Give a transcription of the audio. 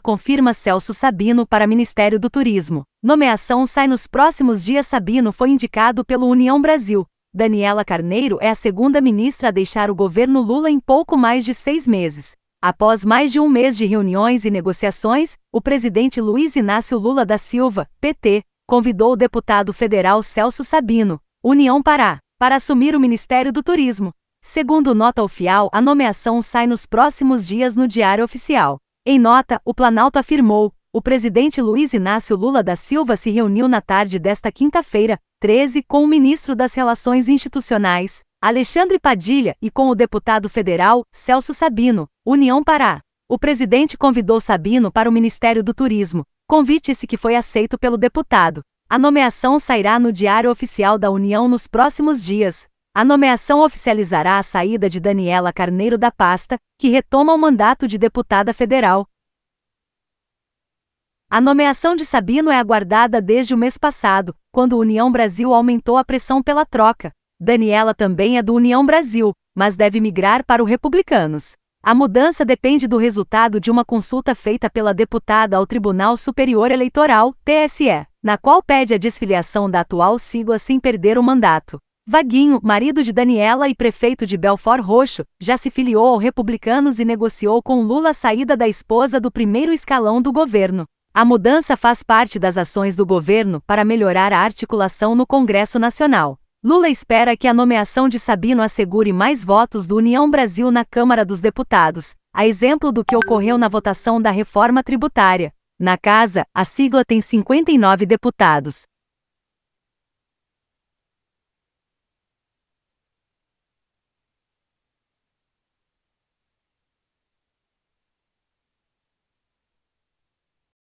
confirma Celso Sabino para Ministério do Turismo. Nomeação sai nos próximos dias. Sabino foi indicado pelo União Brasil. Daniela Carneiro é a segunda ministra a deixar o governo Lula em pouco mais de seis meses. Após mais de um mês de reuniões e negociações, o presidente Luiz Inácio Lula da Silva, PT, convidou o deputado federal Celso Sabino, União Pará, para assumir o Ministério do Turismo. Segundo nota oficial, a nomeação sai nos próximos dias no Diário Oficial. Em nota, o Planalto afirmou: o presidente Luiz Inácio Lula da Silva se reuniu na tarde desta quinta-feira, 13, com o ministro das Relações Institucionais, Alexandre Padilha, e com o deputado federal, Celso Sabino, União Pará. O presidente convidou Sabino para o Ministério do Turismo, convite esse que foi aceito pelo deputado. A nomeação sairá no Diário Oficial da União nos próximos dias. A nomeação oficializará a saída de Daniela Carneiro da pasta, que retoma o mandato de deputada federal. A nomeação de Sabino é aguardada desde o mês passado, quando União Brasil aumentou a pressão pela troca. Daniela também é do União Brasil, mas deve migrar para o Republicanos. A mudança depende do resultado de uma consulta feita pela deputada ao Tribunal Superior Eleitoral, TSE, na qual pede a desfiliação da atual sigla sem perder o mandato. Vaguinho, marido de Daniela e prefeito de Belfort Roxo, já se filiou ao Republicanos e negociou com Lula a saída da esposa do primeiro escalão do governo. A mudança faz parte das ações do governo para melhorar a articulação no Congresso Nacional. Lula espera que a nomeação de Sabino assegure mais votos do União Brasil na Câmara dos Deputados, a exemplo do que ocorreu na votação da reforma tributária. Na casa, a sigla tem 59 deputados.